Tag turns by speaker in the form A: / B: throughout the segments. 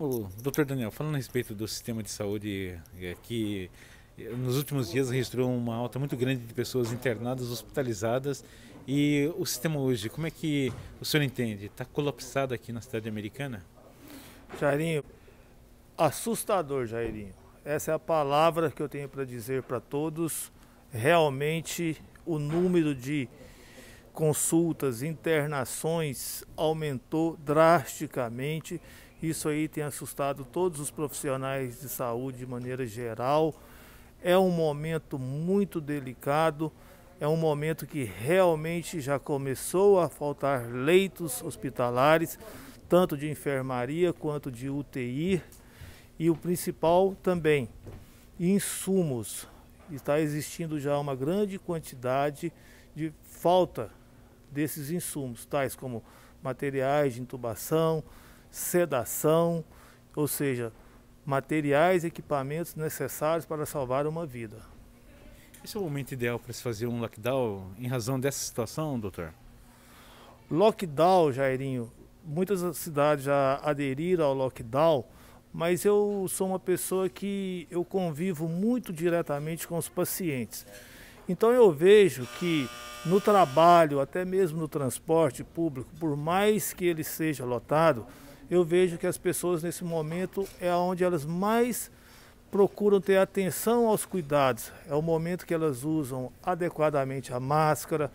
A: O Dr. Daniel, falando a respeito do sistema de saúde aqui, é, que é, nos últimos dias registrou uma alta muito grande de pessoas internadas, hospitalizadas, e o sistema hoje, como é que o senhor entende? Está colapsado aqui na cidade americana?
B: Jairinho, assustador, Jairinho. Essa é a palavra que eu tenho para dizer para todos. Realmente, o número de consultas, internações aumentou drasticamente isso aí tem assustado todos os profissionais de saúde de maneira geral. É um momento muito delicado, é um momento que realmente já começou a faltar leitos hospitalares, tanto de enfermaria quanto de UTI. E o principal também, insumos. Está existindo já uma grande quantidade de falta desses insumos, tais como materiais de intubação, sedação, ou seja, materiais e equipamentos necessários para salvar uma vida.
A: Esse é o momento ideal para se fazer um lockdown em razão dessa situação, doutor?
B: Lockdown, Jairinho. Muitas cidades já aderiram ao lockdown, mas eu sou uma pessoa que eu convivo muito diretamente com os pacientes. Então eu vejo que no trabalho, até mesmo no transporte público, por mais que ele seja lotado, eu vejo que as pessoas nesse momento é onde elas mais procuram ter atenção aos cuidados. É o momento que elas usam adequadamente a máscara.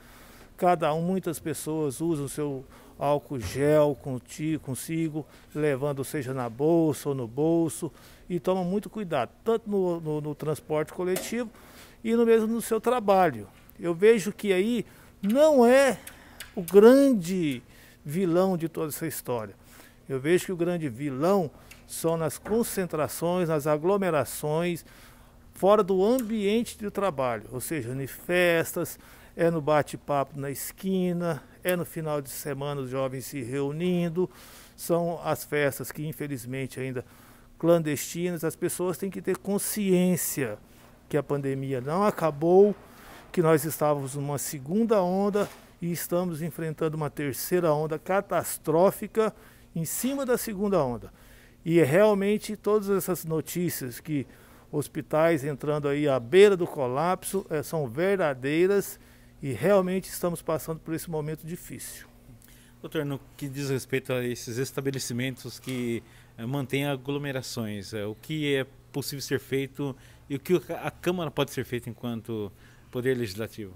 B: Cada um, muitas pessoas usam seu álcool gel consigo, levando seja na bolsa ou no bolso, e toma muito cuidado, tanto no, no, no transporte coletivo e no mesmo no seu trabalho. Eu vejo que aí não é o grande vilão de toda essa história. Eu vejo que o grande vilão são nas concentrações, nas aglomerações, fora do ambiente de trabalho, ou seja, em festas, é no bate-papo na esquina, é no final de semana os jovens se reunindo, são as festas que infelizmente ainda clandestinas, as pessoas têm que ter consciência que a pandemia não acabou, que nós estávamos numa segunda onda e estamos enfrentando uma terceira onda catastrófica em cima da segunda onda. E é realmente todas essas notícias que hospitais entrando aí à beira do colapso é, são verdadeiras e realmente estamos passando por esse momento difícil.
A: Doutor, no que diz respeito a esses estabelecimentos que é, mantêm aglomerações, é, o que é possível ser feito e o que a Câmara pode ser
B: feito enquanto Poder Legislativo?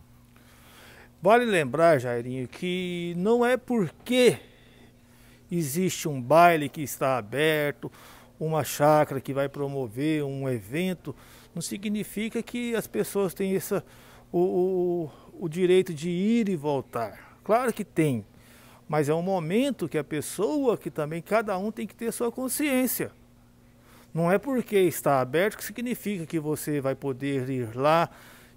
B: Vale lembrar, Jairinho, que não é porque existe um baile que está aberto, uma chácara que vai promover um evento, não significa que as pessoas têm essa, o, o, o direito de ir e voltar. Claro que tem, mas é um momento que a pessoa, que também cada um tem que ter sua consciência. Não é porque está aberto que significa que você vai poder ir lá,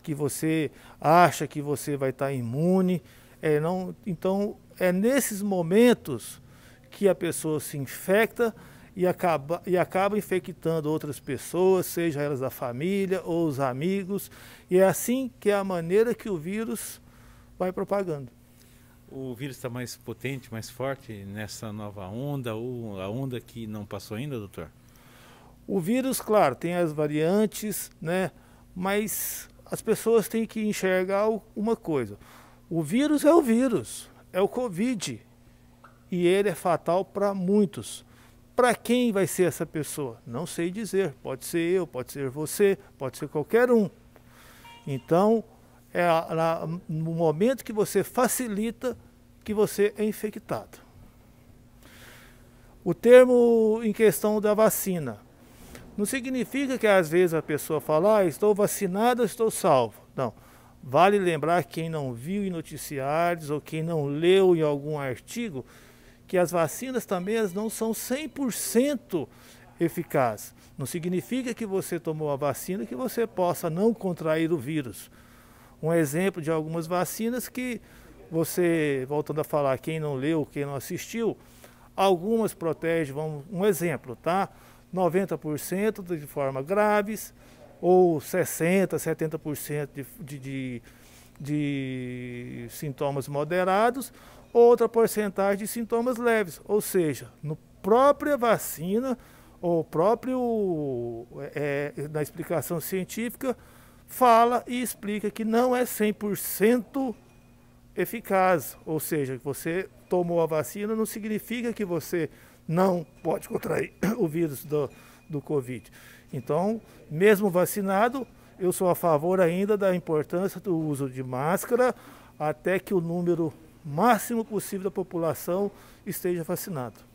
B: que você acha que você vai estar imune. É, não, então, é nesses momentos que a pessoa se infecta e acaba, e acaba infectando outras pessoas, seja elas da família ou os amigos. E é assim que é a maneira que o vírus vai propagando. O
A: vírus está mais potente, mais forte nessa nova onda ou a onda que não passou ainda,
B: doutor? O vírus, claro, tem as variantes, né? Mas as pessoas têm que enxergar uma coisa. O vírus é o vírus, é o Covid, e ele é fatal para muitos. Para quem vai ser essa pessoa? Não sei dizer. Pode ser eu, pode ser você, pode ser qualquer um. Então, é no momento que você facilita que você é infectado. O termo em questão da vacina. Não significa que às vezes a pessoa fala, ah, estou vacinada, estou salvo. Não. Vale lembrar quem não viu em noticiários ou quem não leu em algum artigo que as vacinas também elas não são 100% eficazes. Não significa que você tomou a vacina que você possa não contrair o vírus. Um exemplo de algumas vacinas que você, voltando a falar, quem não leu, quem não assistiu, algumas protegem, vamos, um exemplo, tá? 90% de forma graves, ou 60%, 70% de, de, de, sintomas moderados, outra porcentagem de sintomas leves, ou seja, no própria vacina ou próprio é, é, na explicação científica fala e explica que não é 100% eficaz, ou seja, você tomou a vacina não significa que você não pode contrair o vírus do, do Covid. Então, mesmo vacinado, eu sou a favor ainda da importância do uso de máscara até que o número máximo possível da população esteja vacinado.